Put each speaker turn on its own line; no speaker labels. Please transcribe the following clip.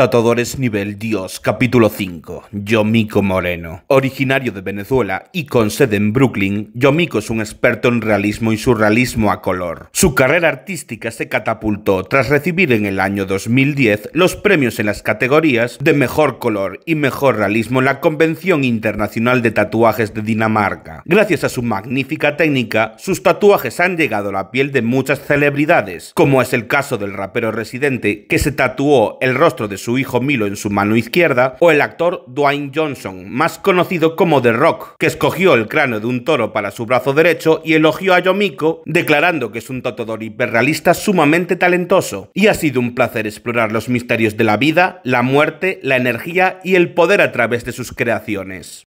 Tatuadores Nivel Dios, capítulo 5. Yomiko Moreno. Originario de Venezuela y con sede en Brooklyn, Yomiko es un experto en realismo y surrealismo a color. Su carrera artística se catapultó tras recibir en el año 2010 los premios en las categorías de Mejor Color y Mejor Realismo en la Convención Internacional de Tatuajes de Dinamarca. Gracias a su magnífica técnica, sus tatuajes han llegado a la piel de muchas celebridades, como es el caso del rapero residente que se tatuó el rostro de su su hijo Milo en su mano izquierda, o el actor Dwayne Johnson, más conocido como The Rock, que escogió el cráneo de un toro para su brazo derecho y elogió a Yomiko, declarando que es un tatuador hiperrealista sumamente talentoso. Y ha sido un placer explorar los misterios de la vida, la muerte, la energía y el poder a través de sus creaciones.